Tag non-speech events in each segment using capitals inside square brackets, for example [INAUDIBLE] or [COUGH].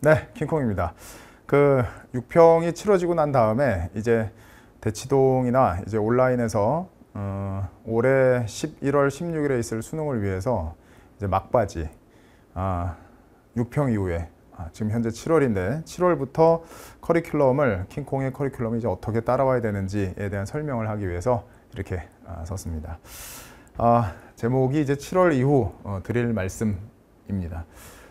네, 킹콩입니다. 그 6평이 치러지고 난 다음에 이제 대치동이나 이제 온라인에서 어, 올해 11월 16일에 있을 수능을 위해서 이제 막바지 아, 6평 이후에 아, 지금 현재 7월인데 7월부터 커리큘럼을 킹콩의 커리큘럼이 이제 어떻게 따라와야 되는지에 대한 설명을 하기 위해서 이렇게 아, 썼습니다. 아, 제목이 이제 7월 이후 어, 드릴 말씀입니다.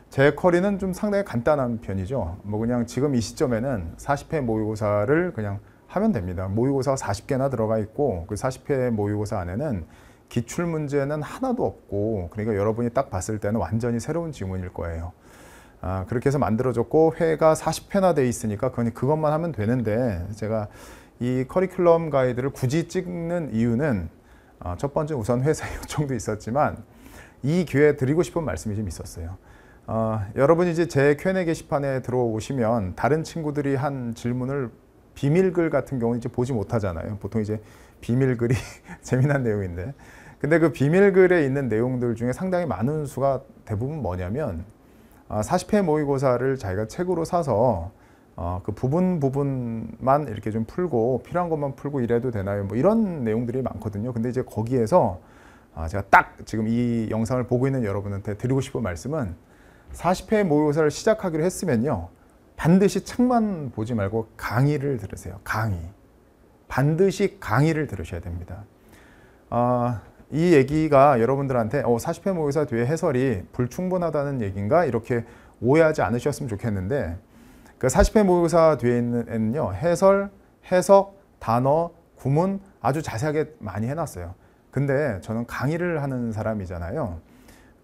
제 커리는 좀 상당히 간단한 편이죠. 뭐 그냥 지금 이 시점에는 40회 모의고사를 그냥 하면 됩니다. 모의고사 가 40개나 들어가 있고 그 40회 모의고사 안에는 기출 문제는 하나도 없고 그러니까 여러분이 딱 봤을 때는 완전히 새로운 지문일 거예요. 아, 그렇게 해서 만들어졌고 회가 40회나 돼 있으니까 그건 그것만 하면 되는데 제가 이 커리큘럼 가이드를 굳이 찍는 이유는 어, 첫 번째 우선 회사 의 [LAUGHS] 요청도 있었지만 이 기회에 드리고 싶은 말씀이 좀 있었어요. 어, 여러분이 제제 Q&A 게시판에 들어오시면 다른 친구들이 한 질문을 비밀글 같은 경우는 이제 보지 못하잖아요. 보통 이제 비밀글이 [LAUGHS] 재미난 내용인데. 근데 그 비밀글에 있는 내용들 중에 상당히 많은 수가 대부분 뭐냐면 40회 어, 모의고사를 자기가 책으로 사서 어, 그 부분 부분만 이렇게 좀 풀고 필요한 것만 풀고 이래도 되나요? 뭐 이런 내용들이 많거든요. 근데 이제 거기에서 어, 제가 딱 지금 이 영상을 보고 있는 여러분한테 드리고 싶은 말씀은 40회 모의고사를 시작하기로 했으면요. 반드시 책만 보지 말고 강의를 들으세요. 강의. 반드시 강의를 들으셔야 됩니다. 아, 이 얘기가 여러분들한테 어, 40회 모의사 뒤에 해설이 불충분하다는 얘기인가 이렇게 오해하지 않으셨으면 좋겠는데 그 40회 모의사 뒤에 있는요 해설, 해석, 단어, 구문 아주 자세하게 많이 해놨어요. 근데 저는 강의를 하는 사람이잖아요.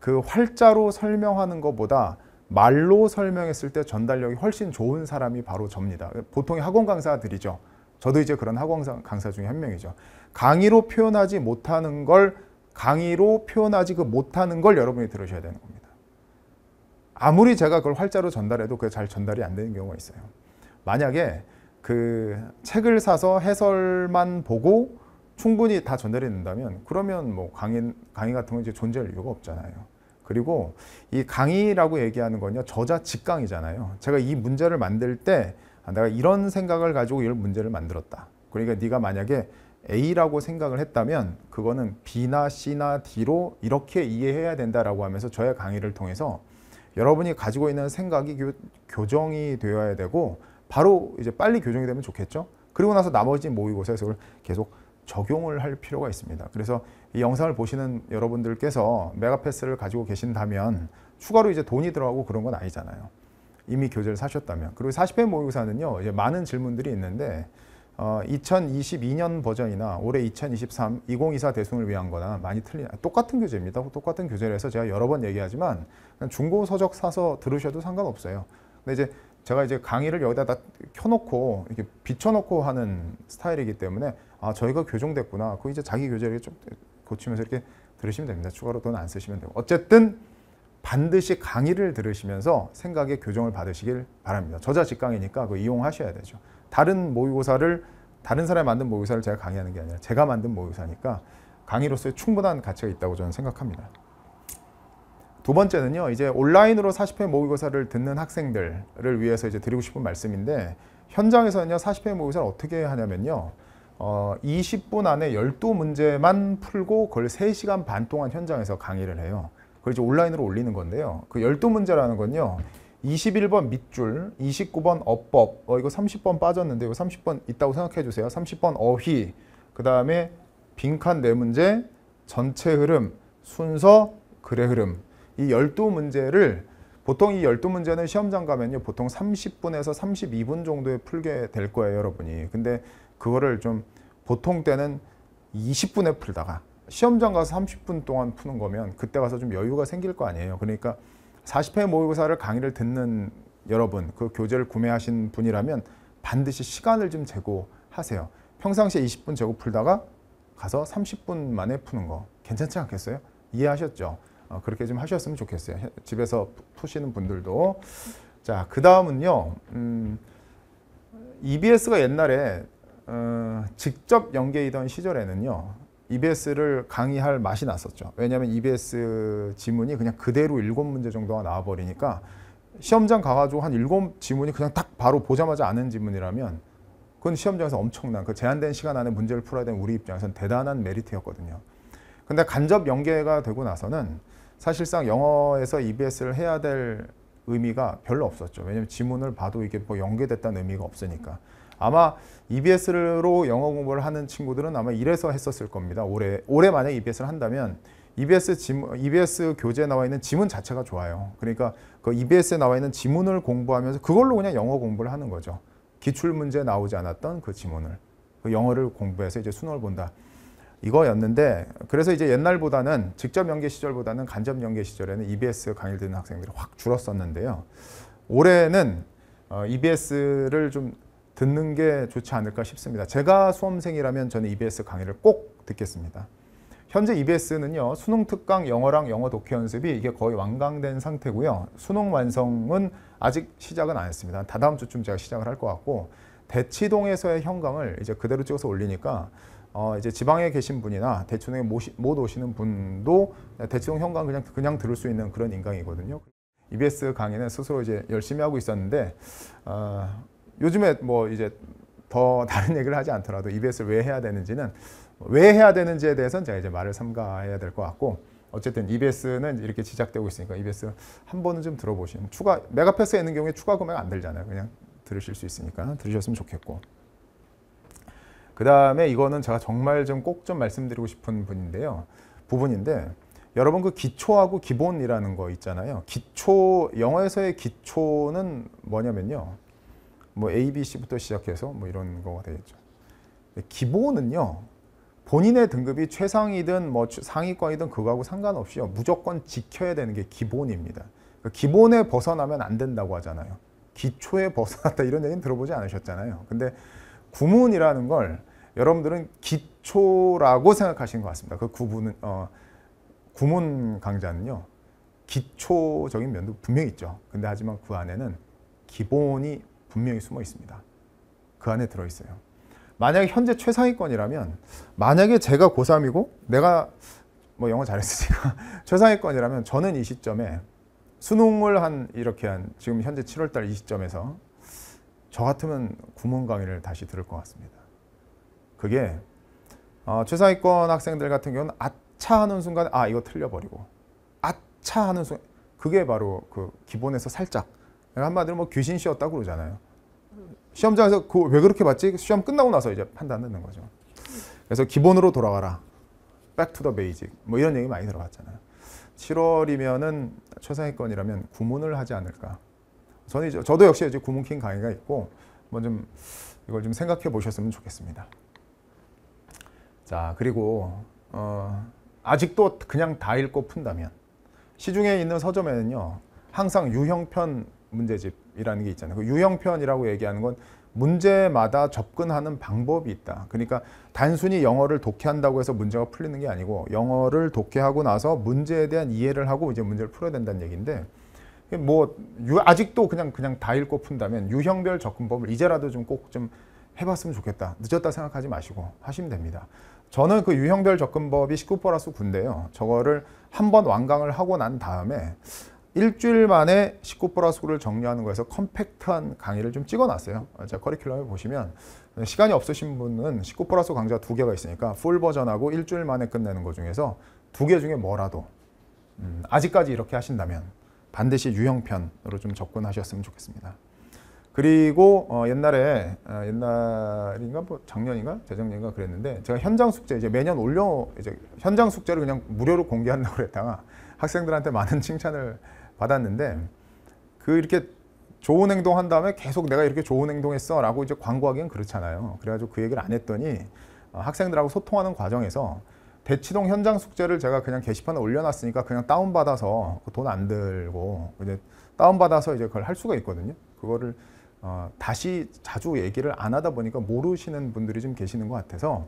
그 활자로 설명하는 것보다 말로 설명했을 때 전달력이 훨씬 좋은 사람이 바로 접니다. 보통의 학원 강사들이죠. 저도 이제 그런 학원 강사 중에 한 명이죠. 강의로 표현하지 못하는 걸 강의로 표현하지 그 못하는 걸 여러분이 들으셔야 되는 겁니다. 아무리 제가 그걸 활자로 전달해도 그게 잘 전달이 안 되는 경우가 있어요. 만약에 그 책을 사서 해설만 보고 충분히 다 전달이 된다면 그러면 뭐 강의, 강의 같은 건 이제 존재할 이유가 없잖아요. 그리고 이 강의라고 얘기하는 건요. 저자 직강이잖아요. 제가 이 문제를 만들 때 내가 이런 생각을 가지고 이런 문제를 만들었다. 그러니까 네가 만약에 A라고 생각을 했다면 그거는 B나 C나 D로 이렇게 이해해야 된다라고 하면서 저의 강의를 통해서 여러분이 가지고 있는 생각이 교, 정이 되어야 되고 바로 이제 빨리 교정이 되면 좋겠죠. 그리고 나서 나머지 모의고사에서 계속 적용을 할 필요가 있습니다. 그래서 이 영상을 보시는 여러분들께서 메가패스를 가지고 계신다면 추가로 이제 돈이 들어가고 그런 건 아니잖아요. 이미 교재를 사셨다면. 그리고 40회 모의고사는요, 이제 많은 질문들이 있는데, 어, 2022년 버전이나 올해 2023, 2024 대승을 위한 거나 많이 틀린, 아, 똑같은 교재입니다. 똑같은 교재라서 제가 여러 번 얘기하지만, 중고 서적 사서 들으셔도 상관없어요. 근데 이제 제가 이제 강의를 여기다 다 켜놓고 이렇게 비춰놓고 하는 스타일이기 때문에 아 저희가 교정됐구나. 그 이제 자기 교재를 좀 고치면서 이렇게 들으시면 됩니다. 추가로 돈 안 쓰시면 되고 어쨌든 반드시 강의를 들으시면서 생각의 교정을 받으시길 바랍니다. 저자 직강이니까 그 이용하셔야 되죠. 다른 모의고사를 다른 사람이 만든 모의고사를 제가 강의하는 게 아니라 제가 만든 모의고사니까 강의로서의 충분한 가치가 있다고 저는 생각합니다. 두 번째는요. 이제 온라인으로 40회 모의고사를 듣는 학생들을 위해서 이제 드리고 싶은 말씀인데 현장에서는요. 40회 모의고사를 어떻게 하냐면요. 어, 20분 안에 12문제만 풀고 그걸 3시간 반 동안 현장에서 강의를 해요. 그걸 이제 온라인으로 올리는 건데요. 그 12문제라는 건요. 21번 밑줄, 29번 어법, 어, 이거 30번 빠졌는데 이거 30번 있다고 생각해 주세요. 30번 어휘, 그 다음에 빈칸 4 문제, 전체 흐름, 순서, 글의 흐름 이 열두 문제를 보통 이 열두 문제는 시험장 가면요. 보통 30분에서 32분 정도에 풀게 될 거예요, 여러분이. 근데 그거를 좀 보통 때는 20분에 풀다가 시험장 가서 30분 동안 푸는 거면 그때 가서 좀 여유가 생길 거 아니에요. 그러니까 40회 모의고사를 강의를 듣는 여러분, 그 교재를 구매하신 분이라면 반드시 시간을 좀 재고하세요. 평상시에 20분 재고 풀다가 가서 30분 만에 푸는 거 괜찮지 않겠어요? 이해하셨죠? 어, 그렇게 좀 하셨으면 좋겠어요. 집에서 푸시는 분들도. 자, 그 다음은요. 음, EBS가 옛날에 어, 직접 연계이던 시절에는요. EBS를 강의할 맛이 났었죠. 왜냐하면 EBS 지문이 그냥 그대로 일곱 문제 정도가 나와버리니까 시험장 가가지고 한 일곱 지문이 그냥 딱 바로 보자마자 아는 지문이라면 그건 시험장에서 엄청난 그 제한된 시간 안에 문제를 풀어야 되는 우리 입장에서는 대단한 메리트였거든요. 근데 간접 연계가 되고 나서는 사실상 영어에서 EBS를 해야 될 의미가 별로 없었죠. 왜냐하면 지문을 봐도 이게 뭐 연계됐다는 의미가 없으니까. 아마 EBS로 영어 공부를 하는 친구들은 아마 이래서 했었을 겁니다. 올해 올해 만약 EBS를 한다면 EBS 지문, EBS 교재에 나와 있는 지문 자체가 좋아요. 그러니까 그 EBS에 나와 있는 지문을 공부하면서 그걸로 그냥 영어 공부를 하는 거죠. 기출 문제 나오지 않았던 그 지문을 그 영어를 공부해서 이제 수능을 본다. 이거였는데 그래서 이제 옛날보다는 직접 연계 시절보다는 간접 연계 시절에는 EBS 강의를 듣는 학생들이 확 줄었었는데요. 올해는 어, EBS를 좀 듣는 게 좋지 않을까 싶습니다. 제가 수험생이라면 저는 EBS 강의를 꼭 듣겠습니다. 현재 EBS는요. 수능 특강 영어랑 영어 독해 연습이 이게 거의 완강된 상태고요. 수능 완성은 아직 시작은 안 했습니다. 다다음 주쯤 제가 시작을 할 것 같고 대치동에서의 형광을 이제 그대로 찍어서 올리니까 어 이제 지방에 계신 분이나 대치동에 모시, 못 오시는 분도 대치동 현관 그냥 그냥 들을 수 있는 그런 인강이거든요. EBS 강의는 스스로 이제 열심히 하고 있었는데 어, 요즘에 뭐 이제 더 [LAUGHS] 다른 얘기를 하지 않더라도 EBS를 왜 해야 되는지는 왜 해야 되는지에 대해서는 제가 이제 말을 삼가해야 될 것 같고 어쨌든 EBS는 이렇게 시작되고 있으니까 EBS 한 번은 좀 들어보시면 추가 메가패스에 있는 경우에 추가 금액 안 들잖아요. 그냥 들으실 수 있으니까 들으셨으면 좋겠고. 그 다음에 이거는 제가 정말 좀 꼭좀 좀 말씀드리고 싶은 분인데요. 부분인데 여러분 그 기초하고 기본이라는 거 있잖아요. 기초 영어에서의 기초는 뭐냐면요. 뭐 A, B, C부터 시작해서 뭐 이런 거가 되겠죠. 기본은요. 본인의 등급이 최상이든 뭐 상위권이든 그거하고 상관없이요. 무조건 지켜야 되는 게 기본입니다. 그 기본에 벗어나면 안 된다고 하잖아요. 기초에 벗어났다 이런 얘기는 들어보지 않으셨잖아요. 근데 구문이라는 걸 여러분들은 기초라고 생각하시는 것 같습니다. 그 구분은 어, 구문 강좌는요. 기초적인 면도 분명히 있죠. 근데 하지만 그 안에는 기본이 분명히 숨어 있습니다. 그 안에 들어 있어요. 만약에 현재 최상위권이라면 만약에 제가 고3이고 내가 뭐 영어 잘했으니까 [LAUGHS] 최상위권이라면 저는 이 시점에 수능을 한 이렇게 한 지금 현재 7월달 이 시점에서 저 같으면 구문 강의를 다시 들을 것 같습니다. 그게 어, 최상위권 학생들 같은 경우는 아차 하는 순간 아 이거 틀려버리고 아차 하는 순간 그게 바로 그 기본에서 살짝 한마디로 뭐 귀신시였다고 그러잖아요. 시험장에서 그왜 그렇게 봤지? 시험 끝나고 나서 이제 판단 듣는 거죠. 그래서 기본으로 돌아가라. Back to the basic. 뭐 이런 얘기 많이 들어봤잖아요. 7월이면은 최상위권이라면 구문을 하지 않을까. 저는 이제 저도 역시 이제 구문킹 강의가 있고 뭐좀 이걸 좀 생각해 보셨으면 좋겠습니다. 자 그리고 어, 아직도 그냥 다 읽고 푼다면 시중에 있는 서점에는요 항상 유형편 문제집이라는 게 있잖아요. 그 유형편이라고 얘기하는 건 문제마다 접근하는 방법이 있다. 그러니까 단순히 영어를 독해한다고 해서 문제가 풀리는 게 아니고 영어를 독해하고 나서 문제에 대한 이해를 하고 이제 문제를 풀어야 된다는 얘기인데 그 뭐 유, 아직도 그냥 그냥 다 읽고 푼다면 유형별 접근법을 이제라도 좀 꼭좀 좀 해봤으면 좋겠다. 늦었다 생각하지 마시고 하시면 됩니다. 저는 그 유형별 접근법이 19 플러스 9인데요. 저거를 한 번 완강을 하고 난 다음에 일주일 만에 19 플러스 9를 정리하는 거에서 컴팩트한 강의를 좀 찍어놨어요. 제 커리큘럼에 보시면 시간이 없으신 분은 19 플러스 강좌 두 개가 있으니까 풀 버전하고 일주일 만에 끝내는 것 중에서 두 개 중에 뭐라도 음, 아직까지 이렇게 하신다면 반드시 유형편으로 좀 접근하셨으면 좋겠습니다. 그리고 어 옛날에 어 옛날인가 뭐 작년인가 재작년인가 그랬는데 제가 현장 숙제 이제 매년 올려 이제 현장 숙제를 그냥 무료로 공개한다고 그랬다가 학생들한테 많은 칭찬을 받았는데 그 이렇게 좋은 행동 한 다음에 계속 내가 이렇게 좋은 행동했어 라고 이제 광고하기엔 그렇잖아요. 그래가지고 그 얘기를 안 했더니 어, 학생들하고 소통하는 과정에서 대치동 현장 숙제를 제가 그냥 게시판에 올려놨으니까 그냥 다운받아서 그 돈안 들고 이제 다운받아서 이제 그걸 할 수가 있거든요. 그거를 어, 다시 자주 얘기를 안 하다 보니까 모르시는 분들이 좀 계시는 것 같아서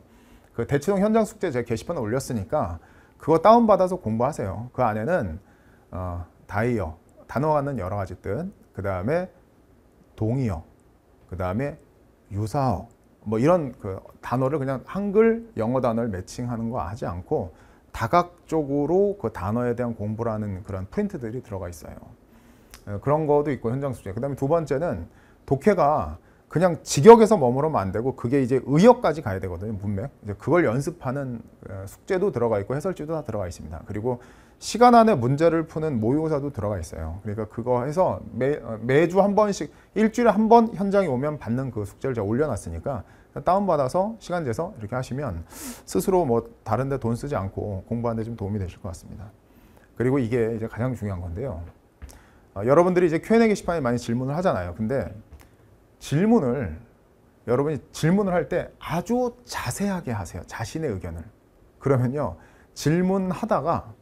그 대치동 현장 숙제 제가 게시판에 올렸으니까 그거 다운받아서 공부하세요. 그 안에는 어, 다이어, 단어하는 여러 가지 뜻, 그 다음에 동의어, 그 다음에 유사어, 뭐 이런 그 단어를 그냥 한글 영어 단어를 매칭하는 거 하지 않고 다각적으로 그 단어에 대한 공부라는 그런 프린트들이 들어가 있어요. 예, 그런 것도 있고 현장 숙제. 그다음에 두 번째는 독해가 그냥 직역에서 머무르면 안 되고 그게 이제 의역까지 가야 되거든요 문맥. 이제 그걸 연습하는 어, 숙제도 들어가 있고 해설지도 다 들어가 있습니다. 그리고 시간 안에 문제를 푸는 모의고사도 들어가 있어요. 그러니까 그거 해서 매, 어, 매주 한 번씩 일주일에 한 번 현장에 오면 받는 그 숙제를 제가 올려놨으니까 다운받아서 시간 재서 이렇게 하시면 스스로 뭐 다른 데 돈 쓰지 않고 공부하는 데 좀 도움이 되실 것 같습니다. 그리고 이게 이제 가장 중요한 건데요. 어, 여러분들이 이제 Q&A 게시판에 많이 질문을 하잖아요. 근데 질문을 여러분이 질문을 할 때 아주 자세하게 하세요. 자신의 의견을. 그러면요. 질문하다가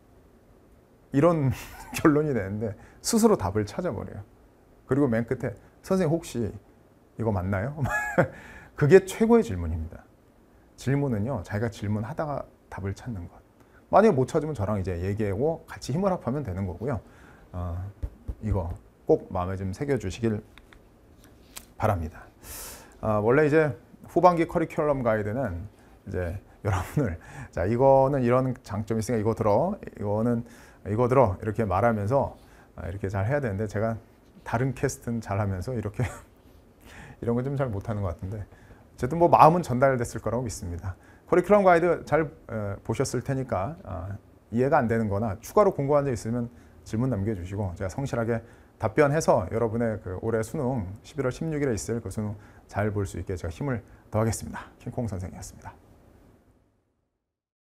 이런 [LAUGHS] 결론이 되는데 스스로 답을 찾아버려요. 그리고 맨 끝에 선생님 혹시 이거 맞나요? [LAUGHS] 그게 최고의 질문입니다. 질문은요, 자기가 질문하다가 답을 찾는 것. 만약에 못 찾으면 저랑 이제 얘기하고 같이 힘을 합하면 되는 거고요. 어, 이거 꼭 마음에 좀 새겨주시길 바랍니다. 어, 원래 이제 후반기 커리큘럼 가이드는 이제 여러분을 자 이거는 이런 장점이 있으니까 이거 들어 이거는 이거 들어 이렇게 말하면서 아, 이렇게 잘 해야 되는데 제가 다른 캐스트는 잘하면서 이렇게 [LAUGHS] 이런 건 좀 잘 못하는 것 같은데 어쨌든 뭐 마음은 전달됐을 거라고 믿습니다. 커리큘럼 가이드 잘 어, 보셨을 테니까 아, 이해가 안 되는 거나 추가로 궁금한 점 있으면 질문 남겨주시고 제가 성실하게 답변해서 여러분의 그 올해 수능 11월 16일에 있을 그 수능 잘 볼 수 있게 제가 힘을 더하겠습니다. 킹콩 선생이었습니다.